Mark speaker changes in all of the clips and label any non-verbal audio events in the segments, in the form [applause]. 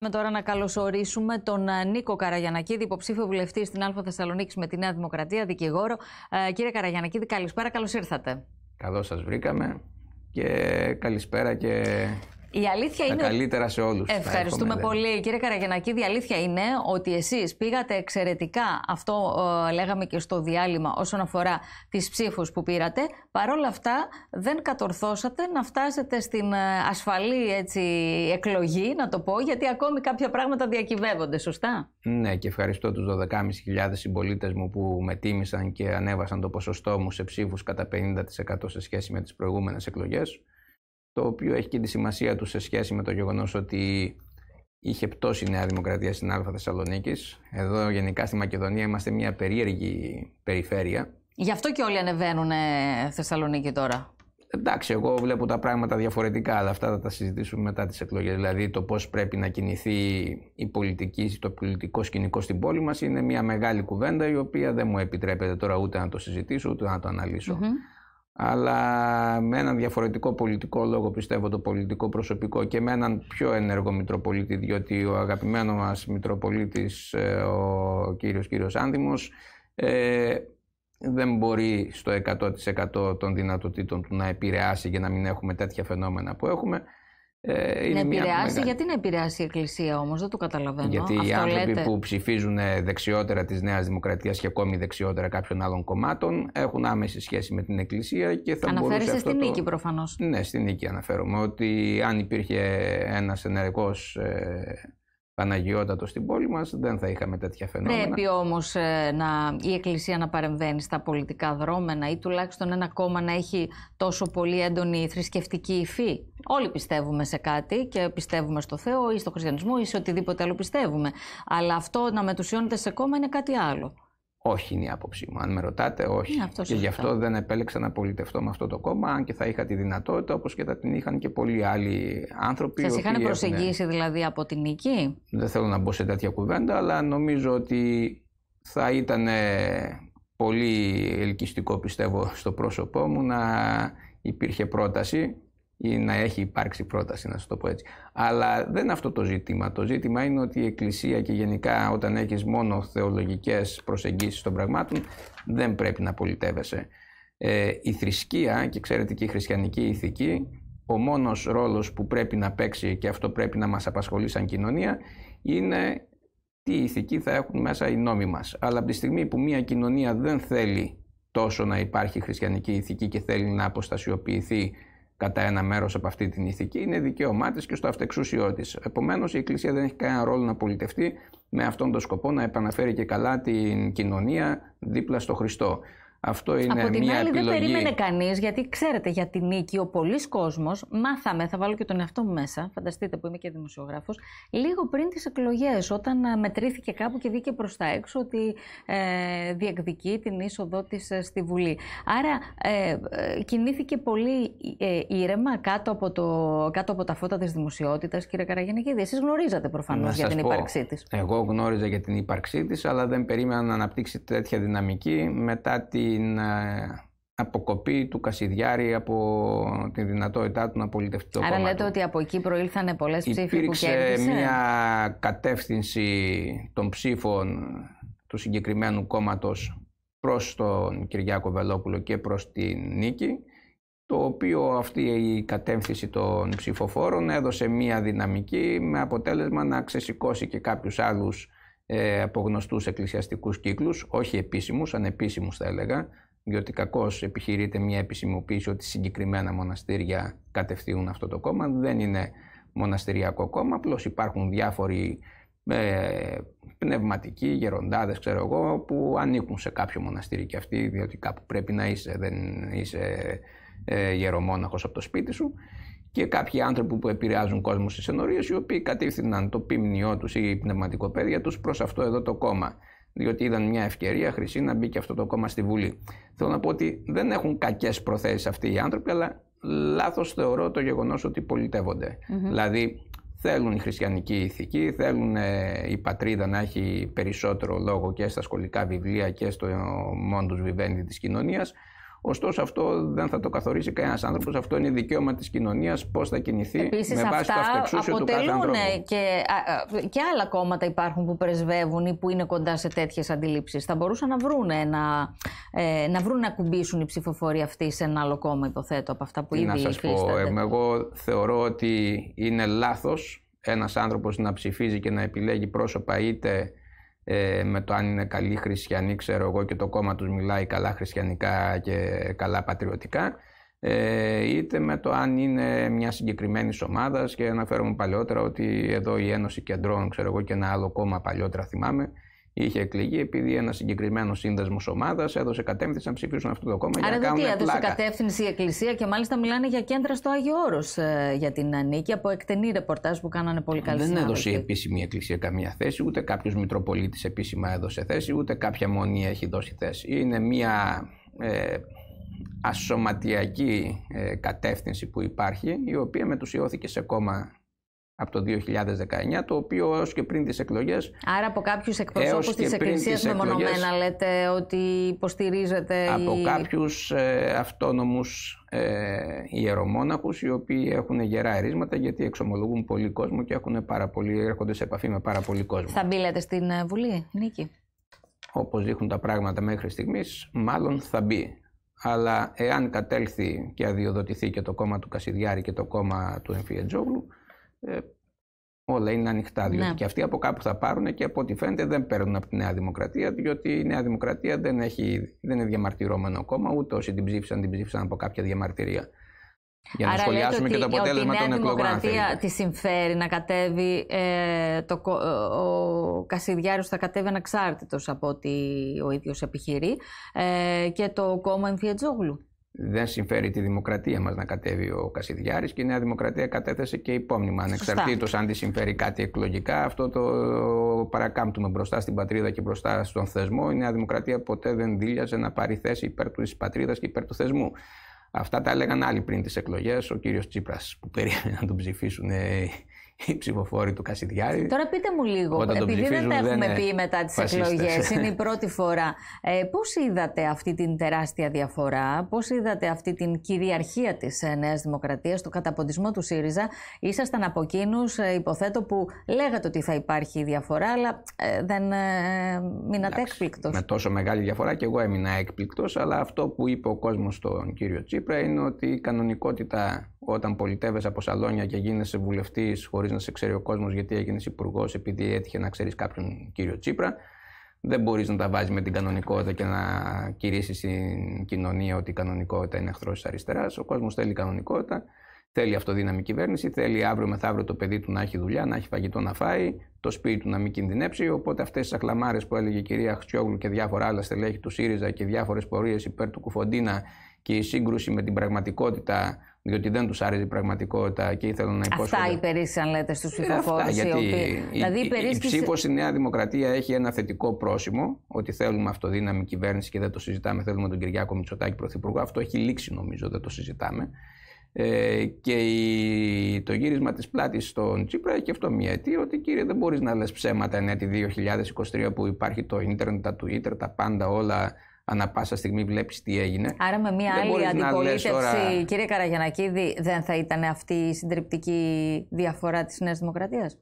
Speaker 1: Με τώρα να καλωσορίσουμε τον ε, Νίκο Καραγιανακίδη, υποψήφιο βουλευτή στην Αλφα Θεσσαλονίκη με τη Νέα Δημοκρατία, δικηγόρο. Ε, κύριε Καραγιανακίδη, καλησπέρα, καλώς ήρθατε.
Speaker 2: Καλώς σας βρήκαμε και καλησπέρα και
Speaker 1: η αλήθεια τα είναι. καλύτερα
Speaker 2: σε όλους. Ευχαριστούμε πολύ.
Speaker 1: Κύριε Καραγεννακίδη, η αλήθεια είναι ότι εσείς πήγατε εξαιρετικά, αυτό ε, λέγαμε και στο διάλειμμα, όσον αφορά τις ψήφους που πήρατε. Παρ' όλα αυτά, δεν κατορθώσατε να φτάσετε στην ε, ασφαλή έτσι, εκλογή, να το πω, γιατί ακόμη κάποια πράγματα διακυβεύονται, σωστά.
Speaker 2: Ναι, και ευχαριστώ τους 12.500 συμπολίτες μου που με τίμησαν και ανέβασαν το ποσοστό μου σε ψήφους κατά 50% σε σχέση με τις προηγούμενες εκλογές το οποίο έχει και τη σημασία του σε σχέση με το γεγονός ότι είχε πτώσει η Νέα Δημοκρατία στην Αλφα Θεσσαλονίκης. Εδώ γενικά στη Μακεδονία είμαστε μια περίεργη περιφέρεια.
Speaker 1: Γι' αυτό και όλοι ανεβαίνουν ε, Θεσσαλονίκη τώρα.
Speaker 2: Εντάξει, εγώ βλέπω τα πράγματα διαφορετικά, αλλά αυτά θα τα συζητήσουμε μετά τις εκλογές, Δηλαδή το πώς πρέπει να κινηθεί η πολιτική, το πολιτικό σκηνικό στην πόλη μας είναι μια μεγάλη κουβέντα η οποία δεν μου επιτρέπεται τώρα ούτε να το συζητήσω ούτε να το αναλυσω αλλά με έναν διαφορετικό πολιτικό λόγο πιστεύω το πολιτικό προσωπικό και με έναν πιο ενεργό Μητροπολίτη διότι ο αγαπημένο μας Μητροπολίτης ε, ο κύριος κύριος Άνδημος ε, δεν μπορεί στο 100% των δυνατοτήτων του να επηρεάσει για να μην έχουμε τέτοια φαινόμενα που έχουμε ε, να επηρεάσει, γιατί
Speaker 1: να επηρεάσει η Εκκλησία όμως, δεν το καταλαβαίνω. Γιατί Αυτό οι άνθρωποι που
Speaker 2: ψηφίζουν ε, δεξιότερα της Νέας Δημοκρατίας και ακόμη δεξιότερα κάποιων άλλων κομμάτων έχουν άμεση σχέση με την Εκκλησία και θα Αναφέρεσαι στην νίκη το... προφανώς. Ναι, στην νίκη αναφέρομαι. Ότι αν υπήρχε ένας ενεργός ε, Παναγιώτατος στην πόλη μας, δεν θα είχαμε τέτοια φαινόμενα. Πρέπει
Speaker 1: όμως ε, να, η Εκκλησία να παρεμβαίνει στα πολιτικά δρόμενα ή τουλάχιστον ένα κόμμα να έχει τόσο πολύ έντονη θρησκευτική υφή. Όλοι πιστεύουμε σε κάτι και πιστεύουμε στο Θεό ή στο χριστιανισμό ή σε οτιδήποτε άλλο πιστεύουμε. Αλλά αυτό να μετουσιώνεται σε κόμμα είναι κάτι άλλο.
Speaker 2: Όχι είναι η άποψή μου. Αν με ρωτάτε, όχι. Ναι, και γι' αυτό δεν επέλεξα να πολιτευτώ με αυτό το κόμμα, αν και θα είχα τη δυνατότητα, όπως και θα την είχαν και πολλοί άλλοι άνθρωποι. Σας είχαν προσεγγίσει
Speaker 1: δηλαδή από την νίκη.
Speaker 2: Δεν θέλω να μπω σε τέτοια κουβέντα, αλλά νομίζω ότι θα ήταν πολύ ελκυστικό, πιστεύω, στο πρόσωπό μου να υπήρχε πρόταση ή να έχει υπάρξει πρόταση, να σου το πω έτσι. Αλλά δεν είναι αυτό το ζήτημα. Το ζήτημα είναι ότι η Εκκλησία και γενικά όταν έχεις μόνο θεολογικές προσεγγίσεις των πραγμάτων, δεν πρέπει να πολιτεύεσαι. Ε, η θρησκεία και ξέρετε και η χριστιανική ηθική, ο μόνος ρόλος που πρέπει να παίξει και αυτό πρέπει να μας απασχολεί σαν κοινωνία, είναι τι ηθική θα έχουν μέσα οι νόμοι μας. Αλλά από τη στιγμή που μια κοινωνία δεν θέλει τόσο να υπάρχει χριστιανική ηθική και θέλει να αποστασιοποιηθεί κατά ένα μέρος από αυτή την ηθική είναι δικαίωμά της και στο αυτεξούσιό της. Επομένως, η Εκκλησία δεν έχει κανένα ρόλο να πολιτευτεί με αυτόν τον σκοπό να επαναφέρει και καλά την κοινωνία δίπλα στο Χριστό.
Speaker 1: Αυτό είναι Από την άλλη, επιλογή. δεν περίμενε κανείς, γιατί ξέρετε για την νίκη, ο πολλής κόσμος μάθαμε, θα βάλω και τον εαυτό μου μέσα, φανταστείτε που είμαι και δημοσιογράφος, λίγο πριν τις εκλογές, όταν μετρήθηκε κάπου και βγήκε προς τα έξω ότι ε, διεκδικεί την είσοδό της ε, στη Βουλή. Άρα ε, ε, κινήθηκε πολύ ήρεμα κάτω από, το, κάτω από τα φώτα της δημοσιότητας, κύριε Καραγενεκίδη. Εσείς γνωρίζατε προφανώς για την πω, ύπαρξή της.
Speaker 2: Εγώ γνώριζα για την ύπαρξή της, αλλά δεν περίμενα να αναπτύξει τέτοια δυναμική μετά τη την ε, αποκοπή του Κασιδιάρη από τη δυνατότητά του να πολιτευτεί το Άρα λέτε
Speaker 1: ότι από εκεί προήλθαν πολλές ψήφοι Υπήρξε που κέρδισε. μια
Speaker 2: κατεύθυνση των ψήφων του συγκεκριμένου κόμματος προς τον Κυριάκο Βελόπουλο και προς την Νίκη το οποίο αυτή η κατεύθυνση των ψηφοφόρων έδωσε μία δυναμική με αποτέλεσμα να ξεσηκώσει και κάποιους άλλους ε, από γνωστούς εκκλησιαστικούς κύκλους, όχι επίσημους, ανεπίσημους θα έλεγα, διότι κακώς επιχειρείται μια επισημοποίηση ότι συγκεκριμένα μοναστήρια κατευθύνουν αυτό το κόμμα. Δεν είναι μοναστηριακό κόμμα, απλώς υπάρχουν διάφοροι ε, πνευματικοί, γεροντάδες, ξέρω εγώ, που ανήκουν σε κάποιο μοναστήρι και αυτοί, διότι κάπου πρέπει να είσαι, δεν είσαι ε, γερομόναχος από το σπίτι σου και κάποιοι άνθρωποι που επηρεάζουν κόσμο στις ενορίες, οι οποίοι κατήφθηναν το πίμνιό τους ή η πνευματικοπαίδεια τους προς αυτό εδώ το κόμμα. Διότι είδαν μια ευκαιρία χρυσή να μπει και αυτό το κόμμα στη Βουλή. Θέλω να πω ότι δεν έχουν κακές προθέσεις αυτοί οι άνθρωποι, αλλά λάθος θεωρώ το γεγονός ότι Δηλαδή, θέλουν η χριστιανική ηθική, θέλουν ε, η πατρίδα να έχει περισσότερο λόγο και στα σχολικά βιβλία και στο μόντους βιβέντη της κοινωνίας. Ωστόσο, αυτό δεν θα το καθορίσει κανένας άνθρωπος. Αυτό είναι δικαίωμα της κοινωνίας πώς θα κινηθεί Επίσης, με βάση το αυτεξούσιο του κάθε ανθρώπου. Ε,
Speaker 1: και, και άλλα κόμματα υπάρχουν που πρεσβεύουν ή που είναι κοντά σε τέτοιες αντιλήψεις. Θα μπορούσαν να βρουν να, ε, να βρουν να κουμπίσουν οι ψηφοφόροι αυτοί σε ένα άλλο κόμμα, υποθέτω, από αυτά που ήδη Να σας πω, ε,
Speaker 2: εγώ θεωρώ ότι είναι λάθος ένας άνθρωπος να ψηφίζει και να επιλέγει πρόσωπα είτε ε, με το αν είναι καλοί χριστιανοί, ξέρω εγώ, και το κόμμα τους μιλάει καλά χριστιανικά και καλά πατριωτικά, ε, είτε με το αν είναι μια συγκεκριμένη ομάδα και αναφέρομαι παλαιότερα ότι εδώ η Ένωση Κεντρών, ξέρω εγώ, και ένα άλλο κόμμα παλιότερα θυμάμαι, είχε εκλεγεί επειδή ένας συγκεκριμένος σύνδεσμος ομάδας έδωσε κατεύθυνση να ψηφίσουν αυτό το κόμμα. Άρα για να δηλαδή έδωσε πλάκα.
Speaker 1: κατεύθυνση η Εκκλησία και μάλιστα μιλάνε για κέντρα στο Άγιο Όρος ε, για την Ανίκη από εκτενή ρεπορτάζ που κάνανε πολύ καλή Δεν έδωσε η
Speaker 2: επίσημη Εκκλησία καμία θέση, ούτε κάποιος Μητροπολίτης επίσημα έδωσε θέση, ούτε κάποια μονή έχει δώσει θέση. Είναι μια. Ε, ασωματιακή ε, κατεύθυνση που υπάρχει η οποία μετουσιώθηκε σε κόμμα από το 2019, το οποίο έως και πριν τις εκλογές...
Speaker 1: Άρα από κάποιους εκπροσώπους της Εκκλησίας μεμονωμένα λέτε ότι υποστηρίζεται... Από η...
Speaker 2: κάποιους ε, αυτόνομους ε, ιερομόναχους οι οποίοι έχουν γερά ερίσματα γιατί εξομολογούν πολύ κόσμο και έχουν πάρα έρχονται σε επαφή με πάρα πολύ κόσμο. Θα
Speaker 1: μπει λέτε στην ε, Βουλή, Νίκη.
Speaker 2: Όπως δείχνουν τα πράγματα μέχρι στιγμής, μάλλον θα μπει αλλά εάν κατέλθει και αδειοδοτηθεί και το κόμμα του Κασιδιάρη και το κόμμα του Εμφιετζόγλου, ε, όλα είναι ανοιχτά, διότι ναι. και αυτοί από κάπου θα πάρουν και από ό,τι φαίνεται δεν παίρνουν από τη Νέα Δημοκρατία, διότι η Νέα Δημοκρατία δεν, έχει, δεν είναι διαμαρτυρόμενο κόμμα, ούτε όσοι την ψήφισαν, την ψήφισαν από κάποια διαμαρτυρία. Για να σχολιάσουμε και το αποτέλεσμα των εκλογών. Η Νέα Δημοκρατία τη
Speaker 1: συμφέρει να κατέβει. Ε, το, ο Κασιδιάρη θα κατέβει αναξάρτητο από ό,τι ο ίδιος επιχειρεί. Ε, και το κόμμα Εμφιετζόγλου
Speaker 2: δεν συμφέρει τη δημοκρατία μας να κατέβει ο Κασιδιάρης και η Νέα Δημοκρατία κατέθεσε και υπόμνημα ανεξαρτήτως αν της συμφέρει κάτι εκλογικά αυτό το παρακάμπτουμε μπροστά στην πατρίδα και μπροστά στον θεσμό η Νέα Δημοκρατία ποτέ δεν δίλιαζε να πάρει θέση υπέρ της πατρίδας και υπέρ του θεσμού Αυτά τα έλεγαν άλλοι πριν τις εκλογές, ο κύριος Τσίπρας που περίμενε να τον ψηφίσουν ε, οι ψηφοφόροι του Κασιδιάρη. Τώρα
Speaker 1: πείτε μου λίγο, επειδή δεν τα έχουμε πει μετά τις εκλογές, είναι η [laughs] πρώτη φορά. Ε, πώς είδατε αυτή την τεράστια διαφορά, πώς είδατε αυτή την κυριαρχία της ε, Νέας Δημοκρατίας, το καταποντισμό του ΣΥΡΙΖΑ. Ήσασταν από εκείνους, ε, υποθέτω, που λέγατε ότι θα υπάρχει διαφορά, αλλά ε, δεν ε, μείνατε έκπληκτος. Με
Speaker 2: τόσο μεγάλη διαφορά και εγώ έμεινα έκπληκτος, αλλά αυτό που είπε ο κόσμος στον κύριο Τσίπρα είναι ότι η κανονικότητα όταν πολιτεύεσαι από σαλόνια και γίνεσαι βουλευτής χωρίς να σε ξέρει ο κόσμος γιατί έγινες υπουργός επειδή έτυχε να ξέρεις κάποιον κύριο Τσίπρα, δεν μπορείς να τα βάζεις με την κανονικότητα και να κηρύσσει στην κοινωνία ότι η κανονικότητα είναι εχθρός της αριστεράς. Ο κόσμος θέλει κανονικότητα, θέλει αυτοδύναμη κυβέρνηση, θέλει αύριο μεθαύριο το παιδί του να έχει δουλειά, να έχει φαγητό να φάει, το σπίτι του να μην κινδυνεύσει. Οπότε αυτές τις ακλαμάρε που έλεγε η κυρία Χτσιόγλου και διάφορα άλλα στελέχη του ΣΥΡΙΖΑ και διάφορες πορείες υπέρ του Κουφοντίνα και η σύγκρουση με την πραγματικότητα διότι δεν τους άρεσε η πραγματικότητα και ήθελαν να υπόσχονται.
Speaker 1: Ε, αυτά αν λέτε, στου ψηφοφόρου. γιατί η, δηλαδή, η, ψήφο
Speaker 2: στη Νέα Δημοκρατία έχει ένα θετικό πρόσημο, ότι θέλουμε αυτοδύναμη κυβέρνηση και δεν το συζητάμε. Θέλουμε τον Κυριάκο Μητσοτάκη πρωθυπουργό. Αυτό έχει λήξει, νομίζω, δεν το συζητάμε. Ε, και το γύρισμα της Πλάτης στον Τσίπρα έχει αυτό μια αιτία ότι κύριε δεν μπορείς να λες ψέματα εν 2023 που υπάρχει το ίντερνετ, τα Twitter, τα πάντα όλα ανά πάσα στιγμή βλέπεις τι έγινε.
Speaker 1: Άρα με μια άλλη αντιπολίτευση, τώρα... κύριε Καραγιανακίδη, δεν θα ήταν αυτή η συντριπτική διαφορά της Νέας Δημοκρατίας.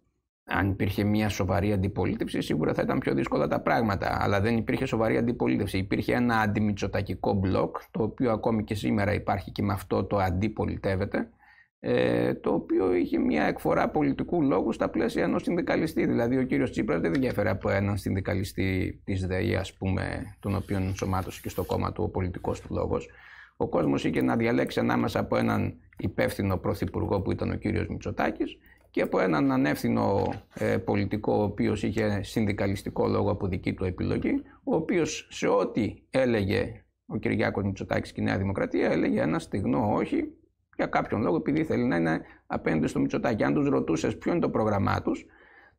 Speaker 2: Αν υπήρχε μια σοβαρή αντιπολίτευση, σίγουρα θα ήταν πιο δύσκολα τα πράγματα. Αλλά δεν υπήρχε σοβαρή αντιπολίτευση. Υπήρχε ένα αντιμητσοτακικό μπλοκ, το οποίο ακόμη και σήμερα υπάρχει και με αυτό το αντιπολιτεύεται. Ε, το οποίο είχε μια εκφορά πολιτικού λόγου στα πλαίσια ενός συνδικαλιστή. Δηλαδή ο κύριος Τσίπρας δεν διέφερε από έναν συνδικαλιστή της ΔΕΗ, ας πούμε, τον οποίο ενσωμάτωσε και στο κόμμα του ο πολιτικός του λόγος. Ο κόσμος είχε να διαλέξει ανάμεσα από έναν υπεύθυνο πρωθυπουργό που ήταν ο κύριος Μητσοτάκης και από έναν ανεύθυνο ε, πολιτικό ο οποίος είχε συνδικαλιστικό λόγο από δική του επιλογή, ο οποίος σε ό,τι έλεγε ο Κυριάκος Μητσοτάκης και η Νέα Δημοκρατία έλεγε ένα στιγμό όχι για κάποιον λόγο επειδή θέλει να είναι απέναντι στο Μητσοτάκι. Αν τους ρωτούσες ποιο είναι το πρόγραμμά τους,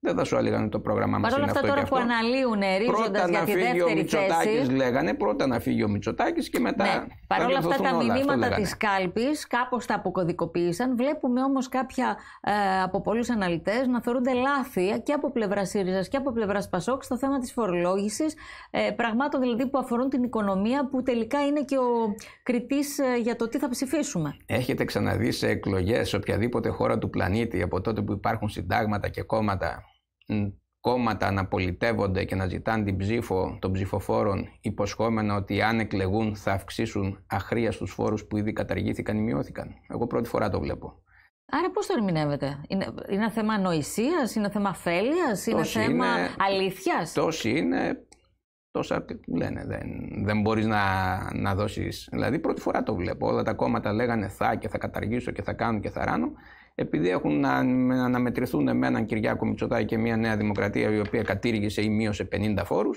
Speaker 2: δεν θα σου έλεγαν το πρόγραμμά μας. Παρ' όλα αυτά, τώρα που
Speaker 1: αναλύουν ρίζοντα για τη δεύτερη ο Μητσοτάκη,
Speaker 2: λέγανε, πρώτα να φύγει ο Μητσοτάκης και μετά. Ναι. Παρ' όλα αυτά, τα μηνύματα της
Speaker 1: κάλπης κάπως τα αποκωδικοποίησαν. Βλέπουμε όμως κάποια ε, από πολλούς αναλυτές να θεωρούνται λάθη και από πλευράς ΣΥΡΙΖΑ και από πλευράς ΠΑΣΟΚ στο θέμα της φορολόγησης. Ε, πραγμάτων δηλαδή που αφορούν την οικονομία, που τελικά είναι και ο κριτής ε, για το τι θα ψηφίσουμε.
Speaker 2: Έχετε ξαναδεί σε εκλογές σε οποιαδήποτε χώρα του πλανήτη από τότε που υπάρχουν συντάγματα και κόμματα κόμματα να πολιτεύονται και να ζητάνε την ψήφο των ψηφοφόρων υποσχόμενα ότι αν εκλεγούν θα αυξήσουν αχρία στους φόρους που ήδη καταργήθηκαν ή μειώθηκαν. Εγώ πρώτη φορά το βλέπω.
Speaker 1: Άρα πώς το ερμηνεύετε. Είναι, είναι θέμα νοησίας, είναι θέμα φέλειας, είναι τόση θέμα είναι, αλήθειας.
Speaker 2: Τόση είναι, τόσα λένε. Δεν, δεν μπορείς να, να δώσεις. Δηλαδή πρώτη φορά το βλέπω. Όλα τα κόμματα λέγανε θα και θα καταργήσω και θα κάνω και θα ράνω επειδή έχουν να αναμετρηθούν με έναν Κυριάκο Μητσοτάκη και μια Νέα Δημοκρατία η οποία κατήργησε ή μείωσε 50 φόρου,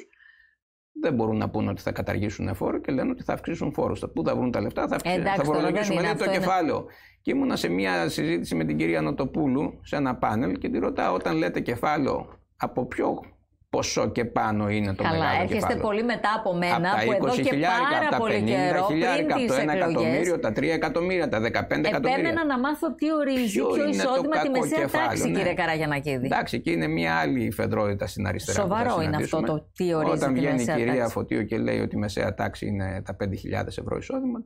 Speaker 2: δεν μπορούν να πούνε ότι θα καταργήσουν φόρο και λένε ότι θα αυξήσουν φόρους. Πού θα βρουν τα λεφτά, θα, αυξήσουν, ε, θα φορολογήσουμε το κεφάλαιο. Και ήμουνα σε μια συζήτηση με την κυρία Νοτοπούλου σε ένα πάνελ και τη ρωτάω, όταν λέτε κεφάλαιο, από ποιο πόσο και πάνω είναι το Καλά, μεγάλο κεφάλαιο. Καλά, έρχεστε
Speaker 1: πολύ μετά από μένα από που εδώ και πάρα πολύ καιρό πριν από το 1 εκατομμύριο, τα
Speaker 2: 3 εκατομμύρια, τα 15 εκατομμύρια. Επέμενα
Speaker 1: να μάθω τι ορίζει, ποιο, ποιο εισόδημα τη μεσαία κεφάλαιο, τάξη, ναι. κύριε Καραγιανακίδη. Εντάξει,
Speaker 2: και είναι μια άλλη φεδρότητα στην αριστερά. Σοβαρό είναι αυτό το τι ορίζει Όταν τη βγαίνει η κυρία Φωτίο και λέει ότι η μεσαία τάξη είναι τα 5.000 ευρώ εισόδημα,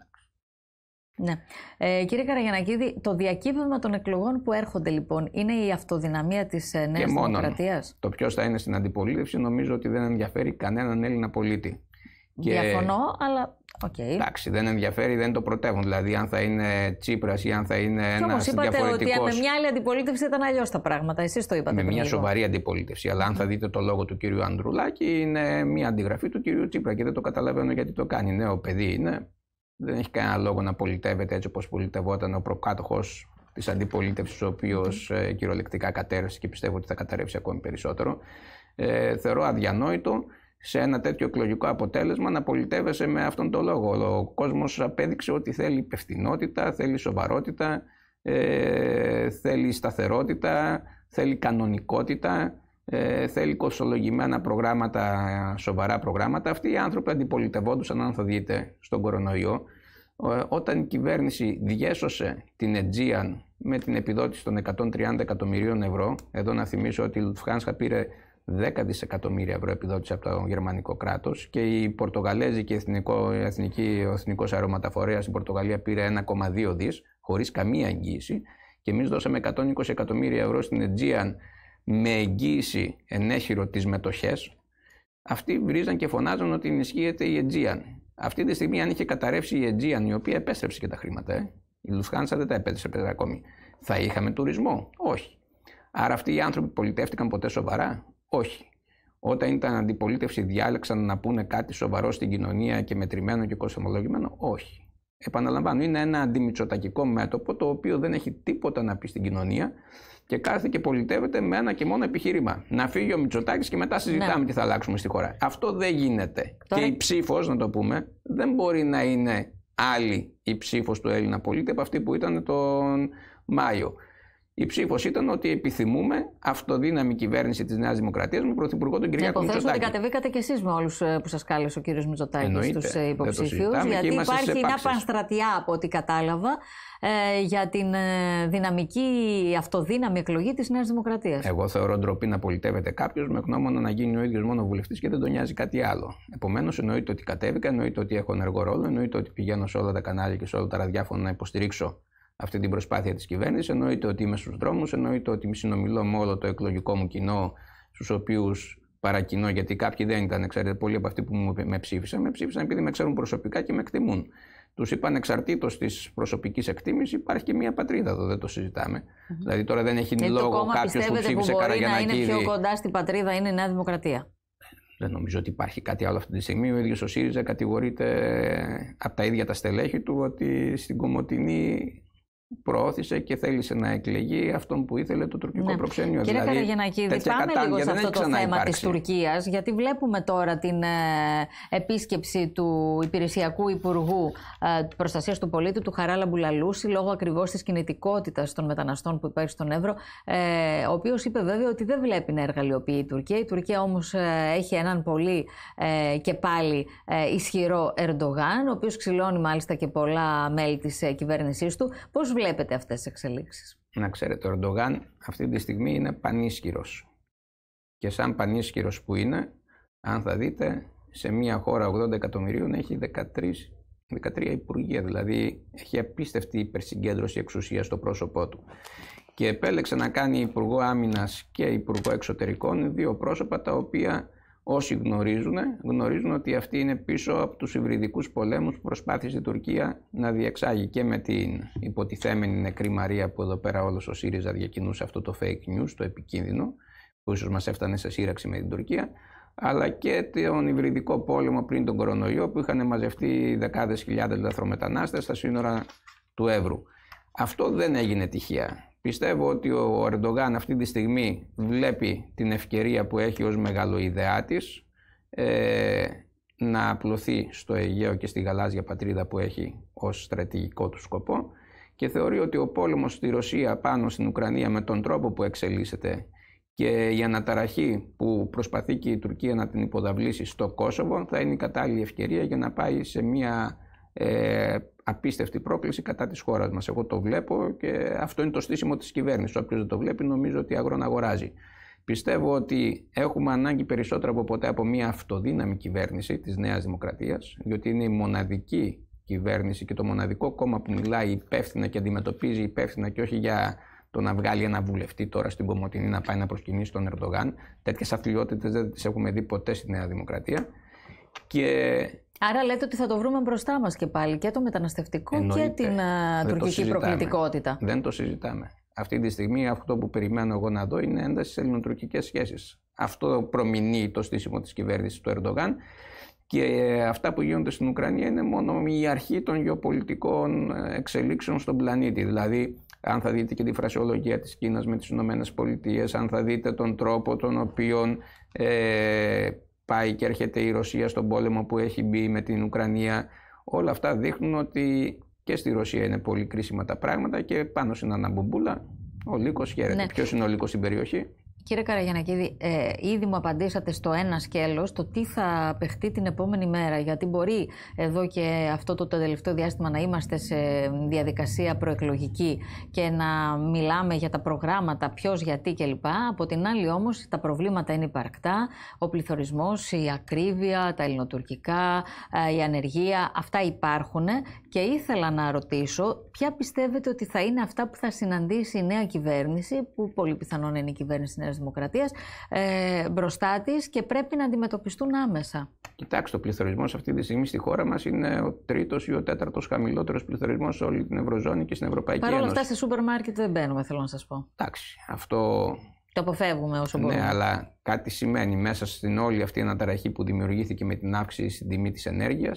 Speaker 1: ναι. Ε, κύριε Καραγιανακίδη, το διακύβευμα των εκλογών που έρχονται λοιπόν είναι η αυτοδυναμία της ε, Νέας Δημοκρατίας.
Speaker 2: Το ποιος θα είναι στην αντιπολίτευση νομίζω ότι δεν ενδιαφέρει κανέναν Έλληνα πολίτη.
Speaker 1: Και... Διαφωνώ, αλλά. Okay. Εντάξει,
Speaker 2: δεν ενδιαφέρει, δεν το πρωτεύουν. Δηλαδή, αν θα είναι Τσίπρας ή αν θα είναι ένα διαφορετικό. Όμω είπατε ότι με
Speaker 1: μια άλλη αντιπολίτευση ήταν αλλιώς τα πράγματα. Εσείς το είπατε. Με μια λίγο. σοβαρή
Speaker 2: αντιπολίτευση. Αλλά αν θα δείτε το λόγο του κυρίου Ανδρουλάκη, είναι μια αντιγραφή του κυρίου Τσίπρα και δεν το καταλαβαίνω γιατί το κάνει. Νέο παιδί είναι δεν έχει κανένα λόγο να πολιτεύεται έτσι όπως πολιτευόταν ο προκάτοχος της αντιπολίτευσης, ο οποίος ε, κυριολεκτικά κατέρευσε και πιστεύω ότι θα καταρρεύσει ακόμη περισσότερο. Ε, θεωρώ αδιανόητο σε ένα τέτοιο εκλογικό αποτέλεσμα να πολιτεύεσαι με αυτόν τον λόγο. Ο κόσμος απέδειξε ότι θέλει υπευθυνότητα, θέλει σοβαρότητα, ε, θέλει σταθερότητα, θέλει κανονικότητα ε, θέλει κοστολογημένα προγράμματα, σοβαρά προγράμματα. Αυτοί οι άνθρωποι αντιπολιτευόντουσαν, αν θα δείτε, στον κορονοϊό. Ε, όταν η κυβέρνηση διέσωσε την Aegean με την επιδότηση των 130 εκατομμυρίων ευρώ, εδώ να θυμίσω ότι η Λουτφχάνσχα πήρε 10 δισεκατομμύρια ευρώ επιδότηση από το γερμανικό κράτος και η Πορτογαλέζικη Εθνικό, Εθνική, ο Εθνικός Αερομεταφορέα στην Πορτογαλία πήρε 1,2 δις, χωρίς καμία εγγύηση. Και εμείς δώσαμε 120 εκατομμύρια ευρώ στην Aegean με εγγύηση ενέχειρο τις μετοχές, αυτοί βρίζαν και φωνάζαν ότι ενισχύεται η Aegean. Αυτή τη στιγμή, αν είχε καταρρεύσει η Aegean, η οποία επέστρεψε και τα χρήματα, ε, η Λουσχάνσα δεν τα επέστρεψε ακόμη, θα είχαμε τουρισμό. Όχι. Άρα αυτοί οι άνθρωποι πολιτεύτηκαν ποτέ σοβαρά. Όχι. Όταν ήταν αντιπολίτευση, διάλεξαν να πούνε κάτι σοβαρό στην κοινωνία και μετρημένο και κοστομολογημένο. Όχι. Επαναλαμβάνω, είναι ένα αντιμητσοτακικό μέτωπο το οποίο δεν έχει τίποτα να πει στην κοινωνία και κάθεται και πολιτεύεται με ένα και μόνο επιχείρημα. Να φύγει ο Μητσοτάκης και μετά συζητάμε ναι. τι θα αλλάξουμε στη χώρα. Αυτό δεν γίνεται. Και η ψήφος, να το πούμε, δεν μπορεί να είναι άλλη η ψήφος του Έλληνα πολίτη από αυτή που ήταν τον Μάιο. Η ψήφος ήταν ότι επιθυμούμε αυτοδύναμη κυβέρνηση της Νέας Δημοκρατίας με πρωθυπουργό τον Κυριάκο Μητσοτάκη. Υποθέτω ότι
Speaker 1: κατεβήκατε κι εσείς με όλους ε, που σας κάλεσε ο κύριος Μητσοτάκης στου ε, υποψηφίου. Γιατί υπάρχει μια πανστρατιά από ό,τι κατάλαβα ε, για την ε, δυναμική, αυτοδύναμη εκλογή της Νέας Δημοκρατίας. Εγώ
Speaker 2: θεωρώ ντροπή να πολιτεύεται κάποιος με γνώμονα να γίνει ο ίδιος μόνο βουλευτής και δεν τον νοιάζει κάτι άλλο. Επομένως, εννοείται ότι κατέβηκα, εννοείται ότι έχω ενεργό ρόλο, εννοείται ότι πηγαίνω σε όλα τα κανάλια και σε όλα τα ραδιάφωνα να υποστηρίξω αυτή την προσπάθεια της κυβέρνησης Εννοείται ότι είμαι στους δρόμους, εννοείται ότι συνομιλώ με όλο το εκλογικό μου κοινό, στους οποίους παρακινώ, γιατί κάποιοι δεν ήταν, ξέρετε, πολλοί από αυτοί που με ψήφισαν, με ψήφισαν επειδή με ξέρουν προσωπικά και με εκτιμούν. Τους είπαν ανεξαρτήτως της προσωπικής εκτίμησης, υπάρχει και μια πατρίδα εδώ, δεν το συζητάμε. Mm-hmm. Δηλαδή τώρα δεν έχει και λόγο κάποιος που ψήφισε για να είναι πιο
Speaker 1: κοντά στην πατρίδα, είναι η Νέα Δημοκρατία.
Speaker 2: Δεν νομίζω ότι υπάρχει κάτι άλλο αυτή τη στιγμή. Ο ίδιος ο ΣΥΡΙΖΑ κατηγορείται από τα ίδια τα στελέχη του ότι στην Κομωτινή προώθησε και θέλησε να εκλεγεί αυτόν που ήθελε το τουρκικό ναι. προξένιο. Κύριε δηλαδή, Καραγεννακίδη, πάμε λίγο σε αυτό το θέμα της
Speaker 1: Τουρκίας, γιατί βλέπουμε τώρα την ε, επίσκεψη του υπηρεσιακού υπουργού ε, προστασίας του πολίτη, του Χαράλα Μπουλαλούση, λόγω ακριβώς της κινητικότητας των μεταναστών που υπάρχει στον Εύρο, ε, ο οποίος είπε βέβαια ότι δεν βλέπει να εργαλειοποιεί η Τουρκία. Η Τουρκία όμως ε, έχει έναν πολύ και πάλι ισχυρό Ερντογάν, ο οποίος ξυλώνει μάλιστα και πολλά μέλη της ε, κυβέρνησής του. Πώς βλέπετε αυτές τις εξελίξεις.
Speaker 2: Να ξέρετε, ο Ερντογάν αυτή τη στιγμή είναι πανίσχυρος. Και σαν πανίσχυρος που είναι, αν θα δείτε, σε μια χώρα 80 εκατομμυρίων έχει 13, 13 υπουργεία. Δηλαδή έχει απίστευτη υπερσυγκέντρωση εξουσίας στο πρόσωπό του. Και επέλεξε να κάνει υπουργό άμυνας και υπουργό εξωτερικών δύο πρόσωπα τα οποία Όσοι γνωρίζουν, γνωρίζουν ότι αυτή είναι πίσω από τους υβριδικούς πολέμους που προσπάθησε η Τουρκία να διεξάγει και με την υποτιθέμενη νεκρή Μαρία που εδώ πέρα όλος ο ΣΥΡΙΖΑ διακινούσε αυτό το fake news, το επικίνδυνο, που ίσως μας έφτανε σε σύραξη με την Τουρκία, αλλά και τον υβριδικό πόλεμο πριν τον κορονοϊό που είχαν μαζευτεί δεκάδες χιλιάδες λαθρομετανάστες στα σύνορα του Εύρου. Αυτό δεν έγινε τυχαία. Πιστεύω ότι ο Ερντογάν αυτή τη στιγμή βλέπει την ευκαιρία που έχει ως μεγαλοειδεάτης ε, να απλωθεί στο Αιγαίο και στη γαλάζια πατρίδα που έχει ως στρατηγικό του σκοπό και θεωρεί ότι ο πόλεμος στη Ρωσία πάνω στην Ουκρανία με τον τρόπο που εξελίσσεται και η αναταραχή που προσπαθεί και η Τουρκία να την υποδαβλήσει στο Κόσοβο θα είναι η κατάλληλη ευκαιρία για να πάει σε μια ε, απίστευτη πρόκληση κατά της χώρας μας. Εγώ το βλέπω και αυτό είναι το στήσιμο της κυβέρνησης. Όποιος δεν το βλέπει, νομίζω ότι αγρόν αγοράζει. Πιστεύω ότι έχουμε ανάγκη περισσότερο από ποτέ από μια αυτοδύναμη κυβέρνηση της Νέας Δημοκρατίας, διότι είναι η μοναδική κυβέρνηση και το μοναδικό κόμμα που μιλάει υπεύθυνα και αντιμετωπίζει υπεύθυνα και όχι για το να βγάλει ένα βουλευτή τώρα στην Κομωτινή να πάει να προσκυνήσει τον Ερντογάν. Τέτοιες αθλειότητες δεν τις έχουμε δει ποτέ στη Νέα Δημοκρατία. Και
Speaker 1: Άρα λέτε ότι θα το βρούμε μπροστά μας και πάλι και το μεταναστευτικό Εννοείται. και την τουρκική προκλητικότητα.
Speaker 2: Δεν το συζητάμε. Αυτή τη στιγμή αυτό που περιμένω εγώ να δω είναι ένταση στι ελληνοτουρκικές σχέσεις. Αυτό προμηνεί το στήσιμο της κυβέρνησης του Ερντογάν. Και αυτά που γίνονται στην Ουκρανία είναι μόνο η αρχή των γεωπολιτικών εξελίξεων στον πλανήτη. Δηλαδή, αν θα δείτε και τη φρασιολογία της Κίνας με τις Ηνωμένες Πολιτείες, αν θα δείτε τον τρόπο τον οποίο ε, πάει και έρχεται η Ρωσία στον πόλεμο που έχει μπει με την Ουκρανία. Όλα αυτά δείχνουν ότι και στη Ρωσία είναι πολύ κρίσιμα τα πράγματα και πάνω σε έναν αμπομπούλα ο Λύκος χαίρεται. Ναι. Ποιος είναι ο Λύκος στην περιοχή?
Speaker 1: Κύριε Καραγιανακίδη, ε, ήδη μου απαντήσατε στο ένα σκέλος το τι θα παιχτεί την επόμενη μέρα γιατί μπορεί εδώ και αυτό το τελευταίο διάστημα να είμαστε σε διαδικασία προεκλογική και να μιλάμε για τα προγράμματα, ποιος, γιατί κλπ. Από την άλλη όμως τα προβλήματα είναι υπαρκτά, ο πληθωρισμός, η ακρίβεια, τα ελληνοτουρκικά, ε, η ανεργία, αυτά υπάρχουν και ήθελα να ρωτήσω ποια πιστεύετε ότι θα είναι αυτά που θα συναντήσει η νέα κυβέρνηση, που πολύ πιθανόν είναι η κυβέρνηση της Νέας Δημοκρατίας, ε, μπροστά της και πρέπει να αντιμετωπιστούν άμεσα.
Speaker 2: Κοιτάξτε, ο πληθωρισμός αυτή τη στιγμή στη χώρα μας είναι ο τρίτος ή ο τέταρτος χαμηλότερος πληθωρισμός σε όλη την Ευρωζώνη και στην Ευρωπαϊκή Ένωση. Παρ' όλα αυτά, σε
Speaker 1: σούπερ μάρκετ δεν μπαίνουμε, θέλω να σας πω.
Speaker 2: Εντάξει, αυτό
Speaker 1: το αποφεύγουμε όσο ναι, μπορούμε. Ναι,
Speaker 2: αλλά κάτι σημαίνει μέσα στην όλη αυτή η αναταραχή που δημιουργήθηκε με την αύξηση στην τιμή της ενέργειας,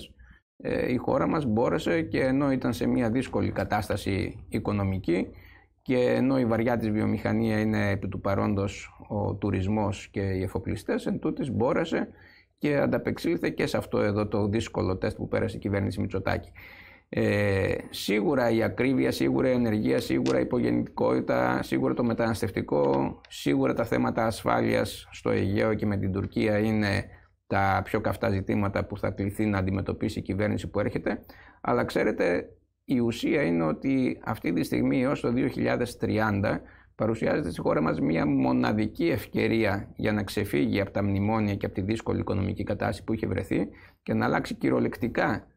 Speaker 2: ε, η χώρα μας μπόρεσε και ενώ ήταν σε μια δύσκολη κατάσταση οικονομική και ενώ η βαριά της βιομηχανία είναι επί του παρόντος ο τουρισμός και οι εφοπλιστές, εν τούτης μπόρεσε και ανταπεξήλθε και σε αυτό εδώ το δύσκολο τεστ που πέρασε η κυβέρνηση Μητσοτάκη. Ε, σίγουρα η ακρίβεια, σίγουρα η ενεργεία, σίγουρα η υπογεννητικότητα, σίγουρα το μεταναστευτικό, σίγουρα τα θέματα ασφάλειας στο Αιγαίο και με την Τουρκία είναι τα πιο καυτά ζητήματα που θα κληθεί να αντιμετωπίσει η κυβέρνηση που έρχεται. Αλλά ξέρετε, η ουσία είναι ότι αυτή τη στιγμή έως το 2030 παρουσιάζεται στη χώρα μας μια μοναδική ευκαιρία για να ξεφύγει από τα μνημόνια και από τη δύσκολη οικονομική κατάσταση που είχε βρεθεί και να αλλάξει κυριολεκτικά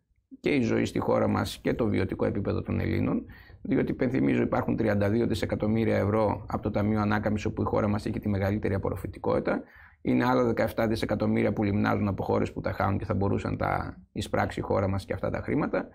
Speaker 2: και η ζωή στη χώρα μας και το βιωτικό επίπεδο των Ελλήνων διότι υπενθυμίζω υπάρχουν 32 δισεκατομμύρια ευρώ από το Ταμείο Ανάκαμψης όπου η χώρα μας έχει τη μεγαλύτερη απορροφητικότητα είναι άλλα 17 δισεκατομμύρια που λιμνάζουν από χώρες που τα χάνουν και θα μπορούσαν τα εισπράξει η χώρα μας και αυτά τα χρήματα.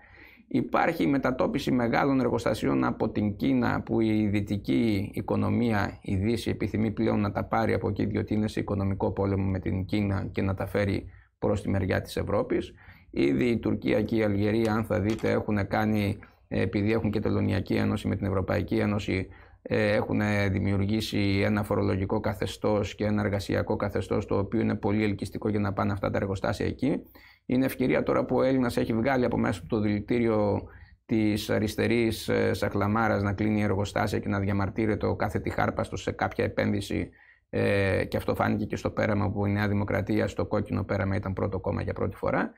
Speaker 2: Υπάρχει η μετατόπιση μεγάλων εργοστασιών από την Κίνα που η δυτική οικονομία, η Δύση, επιθυμεί πλέον να τα πάρει από εκεί διότι είναι σε οικονομικό πόλεμο με την Κίνα και να τα φέρει προς τη μεριά της Ευρώπης. Ήδη η Τουρκία και η Αλγερία, αν θα δείτε, έχουν κάνει, ε, επειδή έχουν και τελωνιακή ένωση με την Ευρωπαϊκή Ένωση, ε, έχουν δημιουργήσει ένα φορολογικό καθεστώς και ένα εργασιακό καθεστώς το οποίο είναι πολύ ελκυστικό για να πάνε αυτά τα εργοστάσια εκεί. Είναι ευκαιρία τώρα που ο Έλληνας έχει βγάλει από μέσα το δηλητήριο της αριστερής ε, σαχλαμάρας να κλείνει εργοστάσια και να διαμαρτύρεται ο κάθε τη χάρπαστο σε κάποια επένδυση ε, και αυτό φάνηκε και στο πέραμα που η Νέα Δημοκρατία στο κόκκινο πέραμα ήταν πρώτο κόμμα για πρώτη φορά.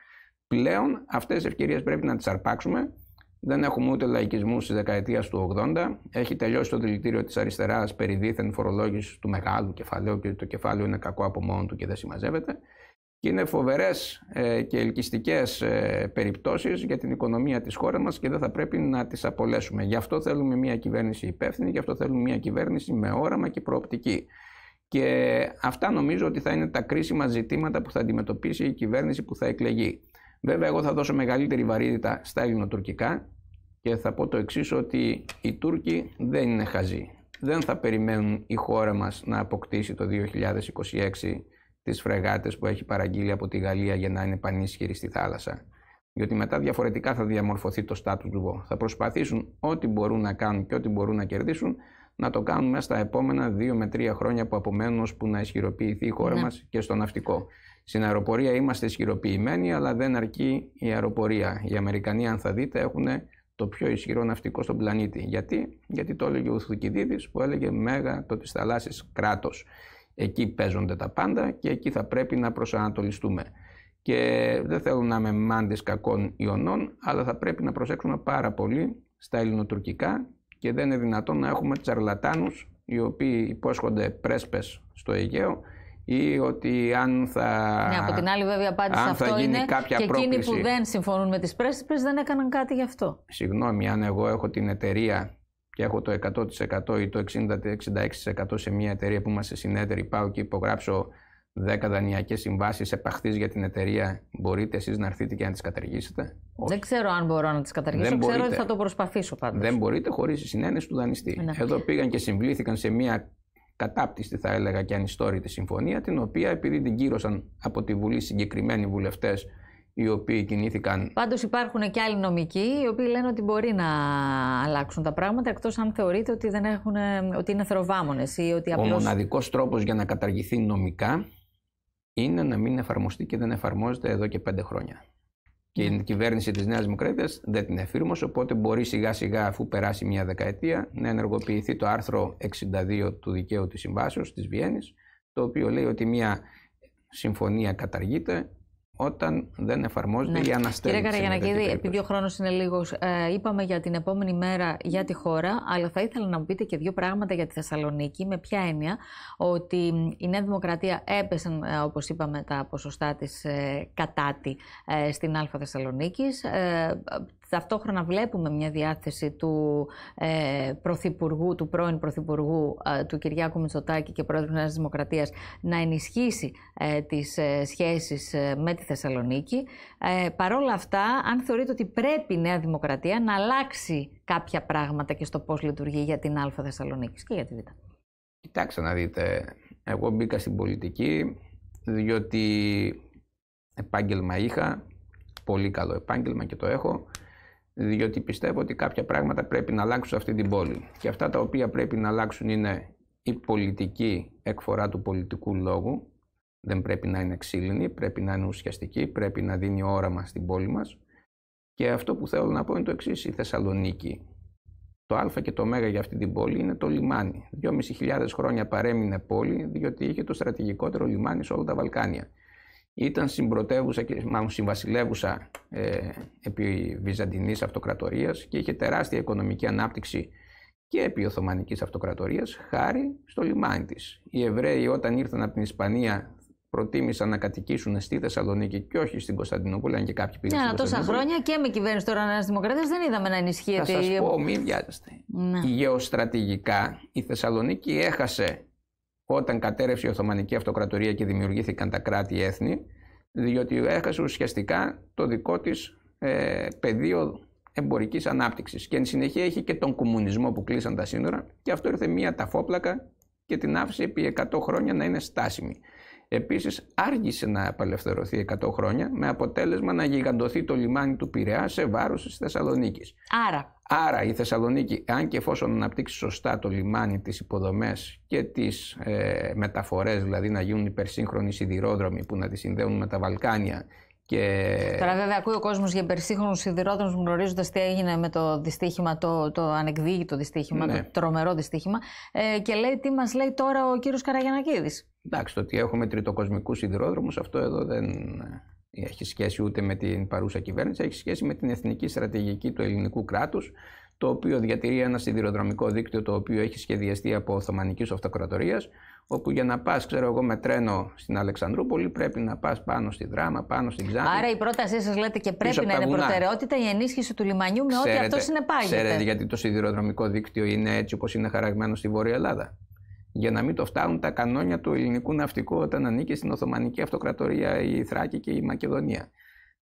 Speaker 2: Πλέον αυτές τις ευκαιρίες πρέπει να τις αρπάξουμε δεν έχουμε ούτε λαϊκισμούς τη δεκαετία του 80. Έχει τελειώσει το δηλητήριο της αριστεράς περί δίθεν φορολόγησης του μεγάλου κεφαλαίου και το κεφάλαιο είναι κακό από μόνο του και δεν συμμαζεύεται. Και είναι φοβερές ε, και ελκυστικές ε, περιπτώσεις για την οικονομία της χώρας μας και δεν θα πρέπει να τις απολέσουμε. Γι' αυτό θέλουμε μια κυβέρνηση υπεύθυνη, γι' αυτό θέλουμε μια κυβέρνηση με όραμα και προοπτική. Και αυτά νομίζω ότι θα είναι τα κρίσιμα ζητήματα που θα αντιμετωπίσει η κυβέρνηση που θα εκλεγεί. Βέβαια, εγώ θα δώσω μεγαλύτερη βαρύτητα στα ελληνοτουρκικά και θα πω το εξής ότι οι Τούρκοι δεν είναι χαζοί. Δεν θα περιμένουν η χώρα μας να αποκτήσει το 2026 τις φρεγάτες που έχει παραγγείλει από τη Γαλλία για να είναι πανίσχυρη στη θάλασσα. Διότι μετά διαφορετικά θα διαμορφωθεί το status quo. Θα προσπαθήσουν ό,τι μπορούν να κάνουν και ό,τι μπορούν να κερδίσουν να το κάνουν μέσα στα επόμενα δύο με τρία χρόνια που απομένουν ώσπου να ισχυροποιηθεί η χώρα ναι. μας και στο ναυτικό. Στην αεροπορία είμαστε ισχυροποιημένοι, αλλά δεν αρκεί η αεροπορία. Οι Αμερικανοί, αν θα δείτε, έχουν το πιο ισχυρό ναυτικό στον πλανήτη. Γιατί, Γιατί το έλεγε ο Θουκυδίδης που έλεγε «Μέγα το της θαλάσσης κράτος». Εκεί παίζονται τα πάντα και εκεί θα πρέπει να προσανατολιστούμε. Και δεν θέλω να είμαι μάντης κακών ιονών, αλλά θα πρέπει να προσέξουμε πάρα πολύ στα ελληνοτουρκικά και δεν είναι δυνατόν να έχουμε τσαρλατάνους οι οποίοι υπόσχονται πρέσπες στο Αιγαίο ή ότι αν θα. Ναι, από την άλλη, βέβαια, απάντηση αυτό είναι κάποια και πρόκληση. εκείνοι που δεν
Speaker 1: συμφωνούν με τις πρέσπε δεν έκαναν κάτι γι' αυτό.
Speaker 2: Συγγνώμη, αν εγώ έχω την εταιρεία και έχω το 100% ή το 60-66% σε μια εταιρεία που είμαστε συνέδριοι, πάω και υπογράψω 10 δανειακές συμβάσεις επαχθεί για την εταιρεία, μπορείτε εσείς να έρθετε και να τις καταργήσετε.
Speaker 1: Δεν ξέρω αν μπορώ να τις καταργήσω. ξέρω ότι θα το
Speaker 2: προσπαθήσω πάντως. Δεν μπορείτε χωρίς τη συνένεση του δανειστή. Ναι. Εδώ πήγαν και συμβλήθηκαν σε μια κατάπτυστη θα έλεγα και ανιστόρητη συμφωνία, την οποία επειδή την κύρωσαν από τη Βουλή συγκεκριμένοι βουλευτές οι οποίοι κινήθηκαν.
Speaker 1: Πάντως υπάρχουν και άλλοι νομικοί οι οποίοι λένε ότι μπορεί να αλλάξουν τα πράγματα εκτός αν θεωρείτε ότι, δεν έχουν, ότι είναι θεροβάμονες ή ότι απλώς... Ο μοναδικός
Speaker 2: τρόπος για να καταργηθεί νομικά είναι να μην εφαρμοστεί και δεν εφαρμόζεται εδώ και πέντε χρόνια. Και ναι. η κυβέρνηση της Νέας Δημοκρατίας δεν την εφήρμοσε. Οπότε μπορεί σιγά σιγά, αφού περάσει μια δεκαετία, να ενεργοποιηθεί το άρθρο 62 του δικαίου της συμβάσεως της Βιέννης, το οποίο λέει ότι μια συμφωνία καταργείται όταν δεν εφαρμόζεται ναι. η αναστέλωση. Κύριε Καραγιανακίδη, επειδή ο
Speaker 1: χρόνος είναι λίγος, ε, είπαμε για την επόμενη μέρα για τη χώρα, αλλά θα ήθελα να μου πείτε και δύο πράγματα για τη Θεσσαλονίκη. Με ποια έννοια ότι η Νέα Δημοκρατία έπεσε, όπως είπαμε, τα ποσοστά ε, τη ε, στην Α Θεσσαλονίκης. Ε, Ταυτόχρονα βλέπουμε μια διάθεση του ε, πρωθυπουργού, του πρώην πρωθυπουργού ε, του Κυριάκου Μητσοτάκη και πρόεδρου της Δημοκρατίας να ενισχύσει ε, τις ε, σχέσεις ε, με τη Θεσσαλονίκη. παρόλα αυτά, αν θεωρείτε ότι πρέπει η Νέα Δημοκρατία να αλλάξει κάποια πράγματα και στο πώς λειτουργεί για την Α Θεσσαλονίκης και για τη Β.
Speaker 2: Κοιτάξτε να δείτε, εγώ μπήκα στην πολιτική διότι επάγγελμα είχα, πολύ καλό επάγγελμα και το έχω διότι πιστεύω ότι κάποια πράγματα πρέπει να αλλάξουν σε αυτή την πόλη. Και αυτά τα οποία πρέπει να αλλάξουν είναι η πολιτική εκφορά του πολιτικού λόγου, δεν πρέπει να είναι ξύλινη, πρέπει να είναι ουσιαστική, πρέπει να δίνει όραμα στην πόλη μας. Και αυτό που θέλω να πω είναι το εξής η Θεσσαλονίκη. Το α και το ω για αυτή την πόλη είναι το λιμάνι. 2.500 χρόνια παρέμεινε πόλη, διότι είχε το στρατηγικότερο λιμάνι σε όλα τα Βαλκάνια ήταν συμπρωτεύουσα και μάλλον συμβασιλεύουσα ε, επί Βυζαντινής Αυτοκρατορίας και είχε τεράστια οικονομική ανάπτυξη και επί Οθωμανικής Αυτοκρατορίας χάρη στο λιμάνι της. Οι Εβραίοι όταν ήρθαν από την Ισπανία προτίμησαν να κατοικήσουν στη Θεσσαλονίκη και όχι στην Κωνσταντινούπολη, αν και κάποιοι πήγαν. Ναι, τόσα χρόνια
Speaker 1: και με κυβέρνηση τώρα Νέα Δημοκρατίας δεν είδαμε να ενισχύεται. Θα σας πω, μην βιάζεστε. Ναι.
Speaker 2: Γεωστρατηγικά η Θεσσαλονίκη έχασε όταν κατέρευσε η Οθωμανική Αυτοκρατορία και δημιουργήθηκαν τα κράτη-έθνη, διότι έχασε ουσιαστικά το δικό της ε, πεδίο εμπορικής ανάπτυξης. Και εν συνεχεία είχε και τον κομμουνισμό που κλείσαν τα σύνορα και αυτό ήρθε μία ταφόπλακα και την άφησε επί 100 χρόνια να είναι στάσιμη. Επίσης άργησε να απελευθερωθεί 100 χρόνια με αποτέλεσμα να γιγαντωθεί το λιμάνι του Πειραιά σε βάρος της Θεσσαλονίκης. Άρα Άρα η Θεσσαλονίκη, αν και εφόσον αναπτύξει σωστά το λιμάνι, τις υποδομές και τις ε, μεταφορές, δηλαδή να γίνουν υπερσύγχρονοι σιδηρόδρομοι που να τη συνδέουν με τα Βαλκάνια και... Τώρα
Speaker 1: βέβαια ακούει ο κόσμος για υπερσύγχρονους σιδηρόδρομους γνωρίζοντας τι έγινε με το δυστύχημα, το, το ανεκδίκητο δυστύχημα, ναι. το τρομερό δυστύχημα ε, και λέει τι μας λέει τώρα ο κύριος Καραγιανακίδης.
Speaker 2: Εντάξει, το ότι έχουμε τριτοκοσμικούς σιδηρόδρομους αυτό εδώ δεν έχει σχέση ούτε με την παρούσα κυβέρνηση, έχει σχέση με την εθνική στρατηγική του ελληνικού κράτους, το οποίο διατηρεί ένα σιδηροδρομικό δίκτυο το οποίο έχει σχεδιαστεί από Οθωμανικής Αυτοκρατορίας, όπου για να πας, ξέρω εγώ, με τρένο στην Αλεξανδρούπολη πρέπει να πας πάνω στη Δράμα, πάνω στην Ξάνη. Άρα η
Speaker 1: πρότασή σας λέτε και πρέπει να είναι προτεραιότητα η ενίσχυση του λιμανιού με ξέρετε, ό,τι αυτό συνεπάγεται. Ξέρετε,
Speaker 2: γιατί το σιδηροδρομικό δίκτυο είναι έτσι όπως είναι χαραγμένο στη Βόρεια Ελλάδα για να μην το φτάνουν τα κανόνια του ελληνικού ναυτικού όταν ανήκει στην Οθωμανική Αυτοκρατορία η Θράκη και η Μακεδονία.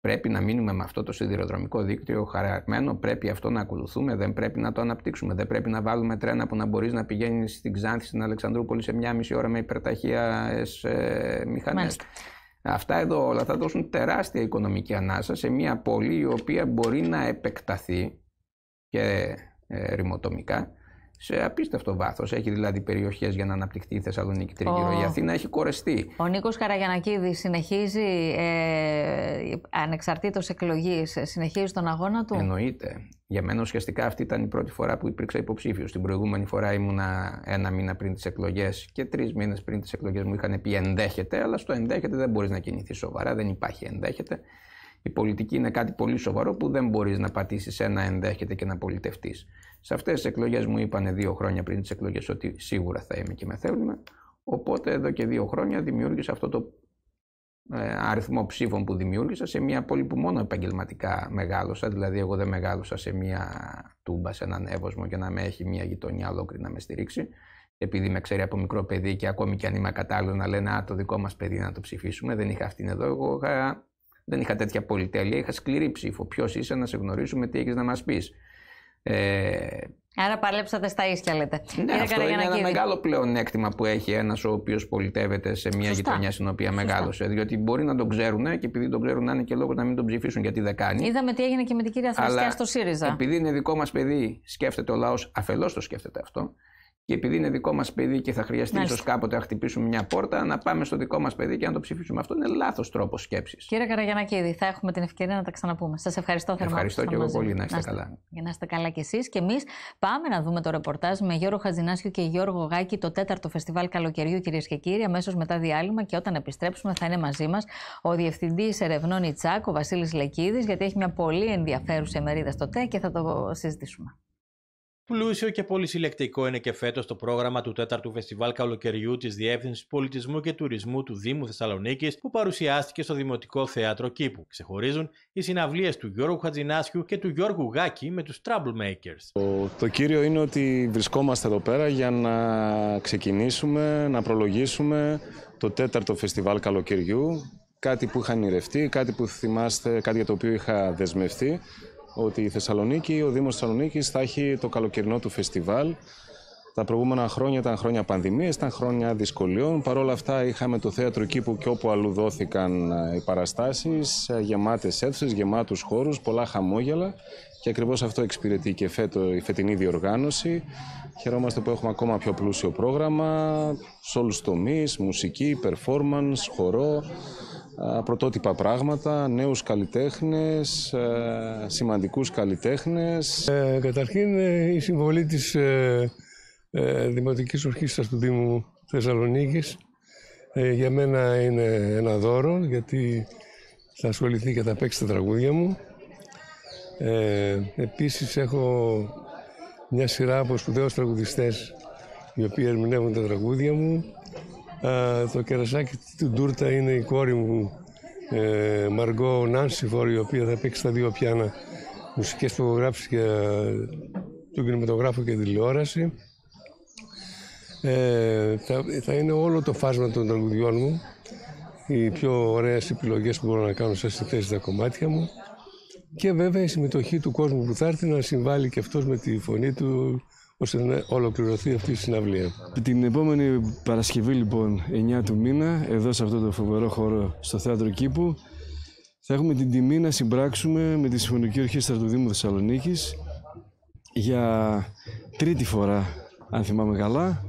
Speaker 2: Πρέπει να μείνουμε με αυτό το σιδηροδρομικό δίκτυο χαραγμένο, πρέπει αυτό να ακολουθούμε, δεν πρέπει να το αναπτύξουμε. Δεν πρέπει να βάλουμε τρένα που να μπορείς να πηγαίνεις στην Ξάνθη, στην Αλεξανδρούπολη σε μία μισή ώρα με υπερταχεία ε, μηχανές. Αυτά εδώ όλα θα δώσουν τεράστια οικονομική ανάσα σε μία πόλη η οποία μπορεί να επεκταθεί και ε, ρημοτομικά σε απίστευτο βάθος. Έχει δηλαδή περιοχές για να αναπτυχθεί η Θεσσαλονίκη τρίγυρο. Oh. Η Αθήνα έχει κορεστεί.
Speaker 1: Ο Νίκος Καραγιανακίδη συνεχίζει ε, ανεξαρτήτως εκλογής, συνεχίζει τον αγώνα του.
Speaker 2: Εννοείται. Για μένα ουσιαστικά αυτή ήταν η πρώτη φορά που υπήρξα υποψήφιος. Την προηγούμενη φορά ήμουνα ένα μήνα πριν τις εκλογές και τρεις μήνες πριν τις εκλογές μου είχαν πει ενδέχεται, αλλά στο ενδέχεται δεν μπορείς να κινηθείς σοβαρά, δεν υπάρχει ενδέχεται. Η πολιτική είναι κάτι πολύ σοβαρό που δεν μπορείς να πατήσεις ένα ενδέχεται και να πολιτευτείς. Σε αυτές τις εκλογές μου είπαν δύο χρόνια πριν τις εκλογές ότι σίγουρα θα είμαι και με θέλουν. Οπότε εδώ και δύο χρόνια δημιούργησα αυτό το ε, αριθμό ψήφων που δημιούργησα σε μια πόλη που μόνο επαγγελματικά μεγάλωσα. Δηλαδή, εγώ δεν μεγάλωσα σε μια τούμπα, σε έναν εύωσμο για να με έχει μια γειτονιά ολόκληρη να με στηρίξει. Επειδή με ξέρει από μικρό παιδί και ακόμη και αν είμαι κατάλληλο να λένε Α, το δικό μας παιδί να το ψηφίσουμε. Δεν είχα αυτήν εδώ. Εγώ δεν είχα τέτοια πολυτέλεια, είχα σκληρή ψήφο. Ποιος είσαι να σε γνωρίσουμε, τι έχεις να μας πεις. Ε...
Speaker 1: Άρα παλέψατε στα ίσια, λέτε. Ναι, αυτό είναι ένα μεγάλο
Speaker 2: πλεονέκτημα που έχει ένας ο οποίος πολιτεύεται σε μια Σωστά. γειτονιά στην οποία Σωστά. μεγάλωσε. Διότι μπορεί να τον ξέρουν και επειδή τον ξέρουν, να είναι και λόγος να μην τον ψηφίσουν γιατί δεν κάνει.
Speaker 1: Είδαμε τι έγινε και με την κυρία Θρησκιά στο ΣΥΡΙΖΑ.
Speaker 2: Επειδή είναι δικό μας παιδί, σκέφτεται ο λαός, αφελώς το σκέφτεται αυτό και επειδή είναι δικό μας παιδί και θα χρειαστεί ίσως κάποτε να χτυπήσουμε μια πόρτα, να πάμε στο δικό μας παιδί και να το ψηφίσουμε. Αυτό είναι λάθος τρόπος σκέψης.
Speaker 1: Κύριε Καραγιανακίδη, θα έχουμε την ευκαιρία να τα ξαναπούμε. Σας ευχαριστώ θερμά. Ευχαριστώ και εγώ μαζί. πολύ. Να είστε, καλά. Για να είστε καλά κι εσείς. Και εμείς πάμε να δούμε το ρεπορτάζ με Γιώργο Χατζηνάσιο και Γιώργο Γάκη, το τέταρτο φεστιβάλ καλοκαιριού, κυρίες και κύριοι, αμέσως μετά διάλειμμα και όταν επιστρέψουμε θα είναι μαζί μας ο Διευθυντής Ερευνών Ιτσάκ, ο Βασίλης Λεκίδης, γιατί έχει μια πολύ ενδιαφέρουσα μερίδα στο ΤΕ και θα το συζητήσουμε. Πλούσιο και πολυσυλλεκτικό είναι και φέτος το πρόγραμμα του 4ου Φεστιβάλ Καλοκαιριού της Διεύθυνσης Πολιτισμού και Τουρισμού του Δήμου Θεσσαλονίκης που παρουσιάστηκε στο Δημοτικό Θέατρο Κήπου. Ξεχωρίζουν οι συναυλίες του Γιώργου Χατζινάσιου και του Γιώργου Γάκη με τους Troublemakers.
Speaker 3: Το, το κύριο είναι ότι βρισκόμαστε εδώ πέρα για να ξεκινήσουμε, να προλογίσουμε το 4ο Φεστιβάλ Καλοκαιριού κάτι που είχα ανηρευτεί, κάτι που θυμάστε, κάτι για το οποίο είχα δεσμευτεί ότι η Θεσσαλονίκη, ο Δήμος Θεσσαλονίκης θα έχει το καλοκαιρινό του φεστιβάλ. Τα προηγούμενα χρόνια ήταν χρόνια πανδημίας, ήταν χρόνια δυσκολιών. Παρ' όλα αυτά είχαμε το θέατρο εκεί που και όπου αλλού δόθηκαν ε, οι παραστάσεις, ε, γεμάτες αίθουσες, γεμάτους χώρους, πολλά χαμόγελα. Και ακριβώς αυτό εξυπηρετεί και φέτο, η φετινή διοργάνωση. Χαιρόμαστε που έχουμε ακόμα πιο πλούσιο πρόγραμμα, σε όλους μουσική, performance, χορό, πρωτότυπα πράγματα, νέους καλλιτέχνες, σημαντικούς καλλιτέχνες. Ε, καταρχήν ε, η συμβολή της ε, ε, Δημοτικής Ορχήστρας του Δήμου Θεσσαλονίκης ε, για μένα είναι ένα δώρο γιατί θα ασχοληθεί και θα παίξει τα τραγούδια μου. επίσης έχω μια σειρά από σπουδαίους τραγουδιστές οι οποίοι ερμηνεύουν τα τραγούδια μου ε, το κερασάκι του ντούρτα είναι η κόρη μου ε, Μαργό Νάνσιφορ, η οποία θα παίξει τα δύο πιάνα μουσικές που έχω γράψει για τον κινηματογράφο και τηλεόραση. Ε, θα, είναι όλο το φάσμα των τραγουδιών μου, οι πιο ωραίες επιλογές που μπορώ να κάνω σε θέση τα κομμάτια μου και βέβαια η συμμετοχή του κόσμου που θα έρθει να συμβάλλει και αυτός με τη φωνή του ώστε να ολοκληρωθεί αυτή η συναυλία. Την επόμενη Παρασκευή λοιπόν 9 του μήνα εδώ σε αυτό το φοβερό χώρο στο Θέατρο Κήπου θα έχουμε την τιμή να συμπράξουμε με τη Συμφωνική Ορχήστρα του Δήμου Θεσσαλονίκης για τρίτη φορά αν θυμάμαι καλά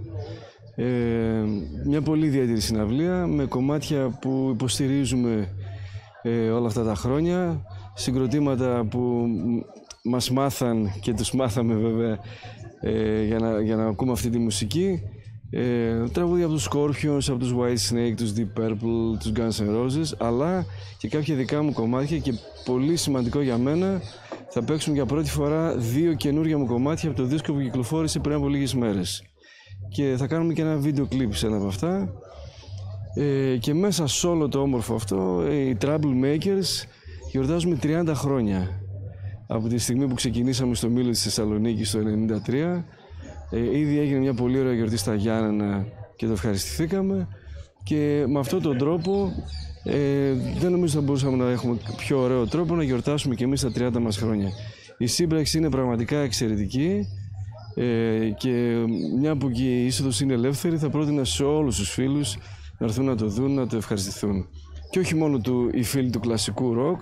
Speaker 3: ε, μια πολύ ιδιαίτερη συναυλία με κομμάτια που υποστηρίζουμε ε, όλα αυτά τα χρόνια συγκροτήματα που μας μάθαν και τους μάθαμε βέβαια ε, για, να, για να ακούμε αυτή τη μουσική ε, τραγούδια από τους Scorpions, από τους White Snake, τους Deep Purple, τους Guns N' Roses αλλά και κάποια δικά μου κομμάτια και πολύ σημαντικό για μένα θα παίξουν για πρώτη φορά δύο καινούργια μου κομμάτια από το δίσκο που κυκλοφόρησε πριν από λίγες μέρες και θα κάνουμε και ένα βίντεο κλιπ σε ένα από αυτά ε, και μέσα σε όλο το όμορφο αυτό ε, οι Troublemakers γιορτάζουμε 30 χρόνια από τη στιγμή που ξεκινήσαμε στο Μήλος της Θεσσαλονίκης το 1993. Ε, ήδη έγινε μια πολύ ωραία γιορτή στα Γιάννενα και το ευχαριστηθήκαμε και με αυτόν τον τρόπο ε, δεν νομίζω θα μπορούσαμε να έχουμε πιο ωραίο τρόπο να γιορτάσουμε και εμείς τα 30 μας χρόνια. Η σύμπραξη είναι πραγματικά εξαιρετική ε, και μια που η είσοδος είναι ελεύθερη θα πρότεινα σε όλους τους φίλους να έρθουν να το δουν, να το ευχαριστηθούν. Και όχι μόνο του, οι φίλοι του κλασικού ροκ,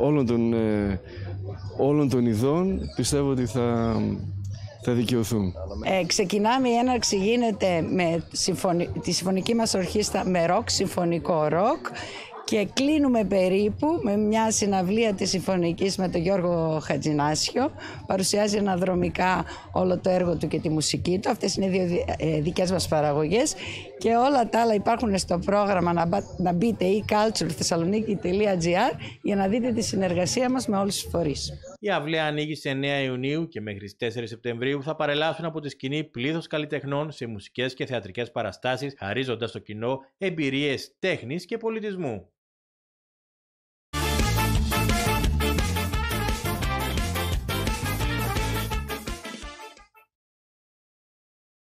Speaker 3: όλων των, ε, όλων των ειδών πιστεύω ότι θα, θα δικαιωθούν.
Speaker 1: Ε, ξεκινάμε, η έναρξη γίνεται με τη συμφωνική μας ορχήστρα με ροκ, συμφωνικό ροκ και κλείνουμε περίπου με μια συναυλία της Συμφωνικής με τον Γιώργο Χατζινάσιο. Παρουσιάζει αναδρομικά όλο το έργο του και τη μουσική του. Αυτές είναι δύο ε, δικές μας παραγωγές και όλα τα άλλα υπάρχουν στο πρόγραμμα να, μπείτε e-culturethessaloniki.gr για να δείτε τη συνεργασία μας με όλους τους φορείς. Η αυλαία ανοίγει σε 9 Ιουνίου και μέχρι τις 4 Σεπτεμβρίου θα παρελάσουν από τη σκηνή πλήθος καλλιτεχνών σε μουσικές και θεατρικές παραστάσεις χαρίζοντας στο κοινό εμπειρίες τέχνης και πολιτισμού.